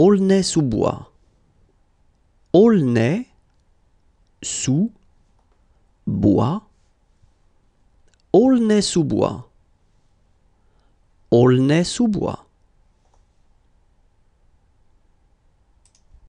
Aulnay-sous-Bois. Aulnay sous bois. Aulnay-sous-Bois. Aulnay-sous-Bois.